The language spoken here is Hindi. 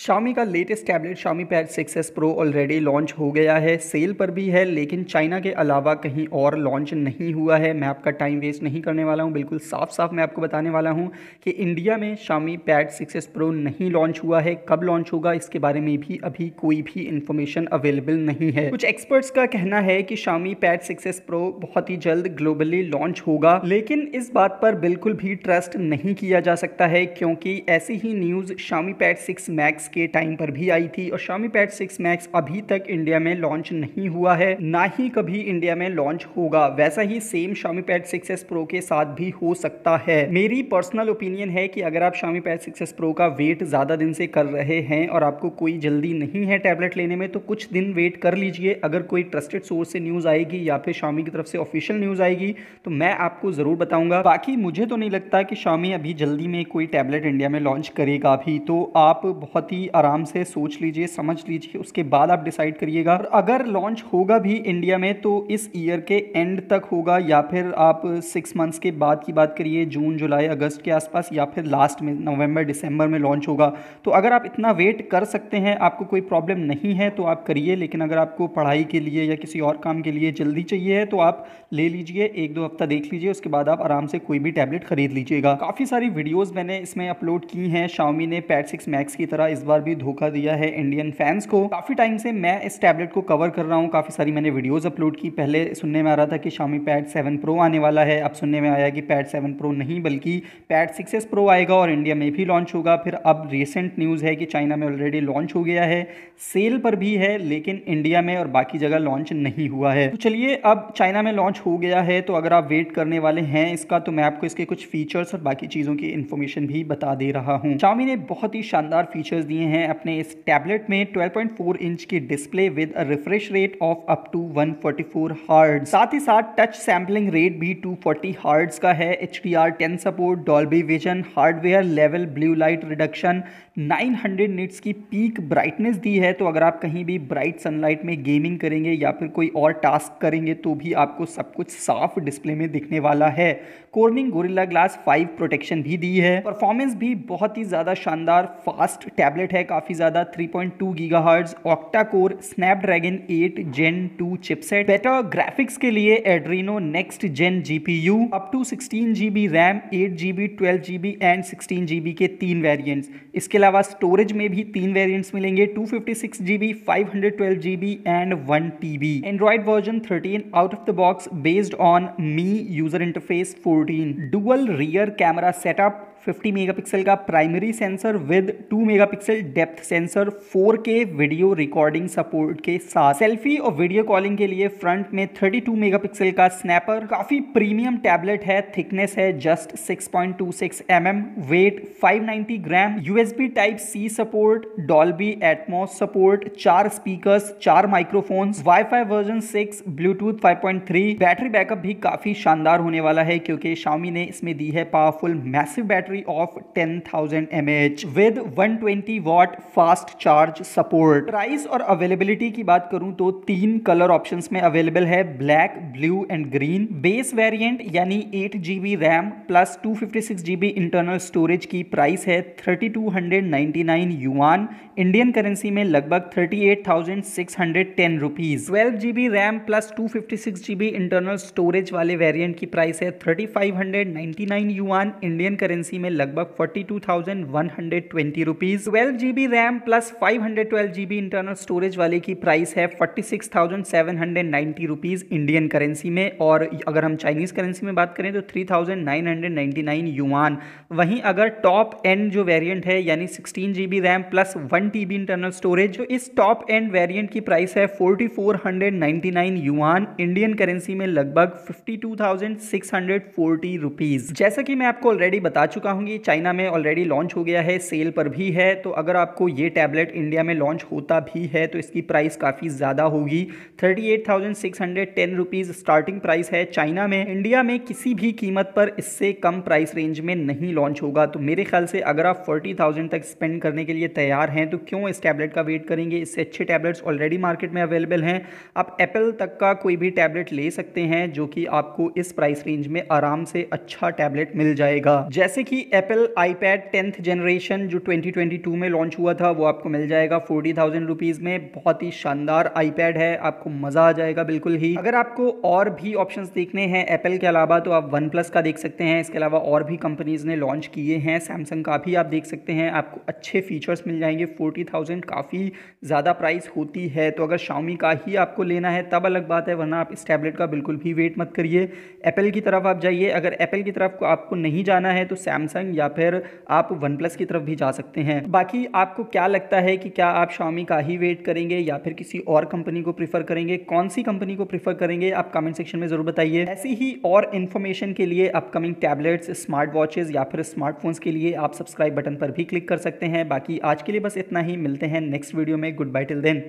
शामी का latest tablet Xiaomi pad six S pro already launch हो गया है सेल पर भी है लेकिन चाइना के अलावा कहीं और लॉन्च नहीं हुआ है मैं आपका टाइम वेस्ट नहीं करने वाला हूं बिल्कुल साफ साफ मैं आपको बताने वाला हूं कि इंडिया में Xiaomi pad six S pro नहीं लॉन्च हुआ है कब लॉन्च होगा इसके बारे में भी अभी कोई भी इन्फॉर्मेशन अवेलेबल नहीं है कुछ एक्सपर्ट्स का कहना है कि Xiaomi pad six S pro बहुत ही जल्द ग्लोबली लॉन्च होगा लेकिन इस बात पर बिल्कुल भी ट्रस्ट नहीं किया जा सकता है क्योंकि ऐसी ही news Xiaomi pad six max के टाइम पर भी आई थी और शामी पैड सिक्स मैक्स अभी तक इंडिया में लॉन्च नहीं हुआ है ना ही कभी इंडिया में लॉन्च होगा वैसा ही same Xiaomi pad six S pro के साथ भी हो सकता है मेरी पर्सनल ओपिनियन है कि अगर आप Xiaomi pad six S pro का वेट ज़्यादा दिन से कर रहे हैं और आपको कोई जल्दी नहीं है टैबलेट लेने में तो कुछ दिन वेट कर लीजिए अगर कोई ट्रस्टेड सोर्स से न्यूज़ आएगी या फिर शामी की तरफ से ऑफिशियल न्यूज़ आएगी तो मैं आपको ज़रूर बताऊंगा बाकी मुझे तो नहीं लगता कि शामी अभी जल्दी में कोई टैबलेट इंडिया में लॉन्च करेगा भी तो आप बहुत ही कि आराम से सोच लीजिए समझ लीजिए उसके बाद आप डिसाइड करिएगा और अगर लॉन्च होगा भी इंडिया में तो इस ईयर के एंड तक होगा या फिर आप सिक्स मंथ्स के बाद की बात करिए जून जुलाई अगस्त के आसपास या फिर लास्ट में नवंबर दिसंबर में लॉन्च होगा तो अगर आप इतना वेट कर सकते हैं आपको कोई प्रॉब्लम नहीं है तो आप करिए लेकिन अगर आपको पढ़ाई के लिए या किसी और काम के लिए जल्दी चाहिए है तो आप ले लीजिए एक दो हफ्ता देख लीजिए उसके बाद आप आराम से कोई भी टैबलेट खरीद लीजिएगा काफ़ी सारी वीडियोज़ मैंने इसमें अपलोड की हैं शाओमी ने पैट सिक्स मैक्स की तरह इस बार भी धोखा दिया है इंडियन फैंस को काफ़ी टाइम से मैं इस टैबलेट को कवर कर रहा हूँ काफ़ी सारी मैंने वीडियोज़ अपलोड की पहले सुनने में आ रहा था कि शामी पैड सेवन प्रो आने वाला है अब सुनने में आया कि पैड सेवन प्रो नहीं बल्कि पैड सिक्स एस प्रो आएगा और इंडिया में भी लॉन्च होगा फिर अब रिसेंट न्यूज़ है कि चाइना में ऑलरेडी लॉन्च हो गया है सेल पर भी है लेकिन इंडिया में और बाकी जगह लॉन्च नहीं हुआ है तो चलिए अब चाइना में लॉन्च हो गया है तो अगर आप वेट करने वाले हैं इसका तो मैं आपको इसके कुछ फीचर्स और बाकी चीज़ों की इन्फॉर्मेशन भी बता दे रहा हूँ शामी ने बहुत ही शानदार फीचर्स दिए हैं अपने इस टैबलेट में 12.4 इंच की display with refresh rate of up to 144 forty साथ ही साथ टच सैम्पलिंग रेट भी 240 फोर्टी का है H D R ten support Dolby vision hardware level blue light reduction 900 hundred nits की पीक ब्राइटनेस दी है तो अगर आप कहीं भी ब्राइट सनलाइट में गेमिंग करेंगे या फिर कोई और टास्क करेंगे तो भी आपको सब कुछ साफ डिस्प्ले में दिखने वाला है Corning Gorilla glass five protection भी दी है परफॉर्मेंस भी बहुत ही ज़्यादा शानदार फास्ट टैबलेट टैबलेट है काफ़ी ज़्यादा 3.2 point two giga octa core Snapdragon eight gen two chipset better graphics के लिए Adreno next gen GPU up to 16 GB RAM 8 GB 12 GB and 16 GB के तीन वेरियंट इसके अलावा स्टोरेज में भी तीन वेरिएंट्स मिलेंगे 256 GB 512 GB and 1 TB Android version thirteen out of the box based on Mi user interface fourteen dual rear camera setup 50 megapixel का primary sensor with 2 megapixel pixel depth sensor 4K video recording support के साथ सेल्फी और वीडियो कॉलिंग के लिए फ्रंट में 32 मेगापिक्सल का स्नैपर काफ़ी प्रीमियम टैबलेट है थिकनेस है just 6.26 mm weight 590 gram USB type C support Dolby Atmos support चार स्पीकर चार microphones WiFi version six Bluetooth five battery backup भी काफ़ी शानदार होने वाला है क्योंकि शामी ने इसमें दी है powerful massive battery of 10,000 H with twenty 50 watt fast charge support price और अवेलेबिलिटी की बात करूं तो तीन कलर ऑप्शंस में अवेलेबल है black blue and green base variant यानी eight GB RAM plus two fifty six GB internal storage की प्राइस है थर्टी टू इंडियन करेंसी में लगभग thirty eight thousand six hundred ten rupees twelve GB RAM plus two fifty GB internal storage वाले वेरियंट की प्राइस है thirty five hundred nine yuan Indian currency में लगभग forty two thousand one hundred twenty rupees twelve G B RAM plus five hundred twelve G B internal storage वाले की प्राइस है forty six thousand seven hundred ninety rupees Indian currency में और अगर हम चाइनीज़ करेंसी में बात करें तो three thousand nine hundred ninety nine yuan वहीं अगर टॉप एंड जो वेरिएंट है यानी sixteen G B RAM plus one T B internal storage जो इस टॉप एंड वेरियंट की प्राइस है forty four hundred ninety nine yuan Indian currency में लगभग fifty two thousand six hundred forty rupees जैसा कि मैं आपको ऑलरेडी बता चुका हूँ कि चाइना में ऑलरेडी लॉन्च हो गया है सेल पर भी है तो अगर आपको ये टैबलेट इंडिया में लॉन्च होता भी है तो इसकी प्राइस काफ़ी ज़्यादा होगी thirty eight thousand six hundred ten rupees starting price है चाइना में इंडिया में किसी भी कीमत पर इससे कम प्राइस रेंज में नहीं लॉन्च होगा तो मेरे ख्याल से अगर आप फोर्टी थाउजेंड तक स्पेंड करने के लिए तैयार हैं तो क्यों इस टैबलेट का वेट करेंगे इससे अच्छे टैबलेट्स ऑलरेडी मार्केट में अवेलेबल हैं आप एप्पल तक का कोई भी टैबलेट ले सकते हैं जो कि आपको इस प्राइस रेंज में आराम से अच्छा टैबलेट मिल जाएगा जैसे कि एप्पल आईपैड टेंथ जनरेशन जो 2022 में में लॉन्च हुआ था वो आपको मिल जाएगा फोर्टी थाउजेंड रुपीज़ में बहुत ही शानदार आईपैड है आपको मज़ा आ जाएगा बिल्कुल ही अगर आपको और भी ऑप्शन देखने हैं एप्पल के अलावा तो आप वन प्लस का देख सकते हैं इसके अलावा और भी कंपनीज़ ने लॉन्च किए हैं सैमसंग का भी आप देख सकते हैं आपको अच्छे फीचर्स मिल जाएंगे फोर्टी काफ़ी ज़्यादा प्राइस होती है तो अगर शाउमी का ही आपको लेना है तब अलग बात है वरना आप इस टैबलेट का बिल्कुल भी वेट मत करिए एप्पल की तरफ आप जाइए अगर एप्पल की तरफ को आपको नहीं जाना है तो सैमसंग या फिर आप वन प्लस की तरफ भी जा सकते हैं बाकी बाकी आपको क्या लगता है कि क्या आप शामी का ही वेट करेंगे या फिर किसी और कंपनी को प्रीफर करेंगे कौन सी कंपनी को प्रीफर करेंगे आप कमेंट सेक्शन में ज़रूर बताइए ऐसी ही और इन्फॉर्मेशन के लिए अपकमिंग टैबलेट्स स्मार्ट वॉचेज़ या फिर स्मार्टफोन्स के लिए आप सब्सक्राइब बटन पर भी क्लिक कर सकते हैं बाकी आज के लिए बस इतना ही मिलते हैं नेक्स्ट वीडियो में गुड बाय टिल देन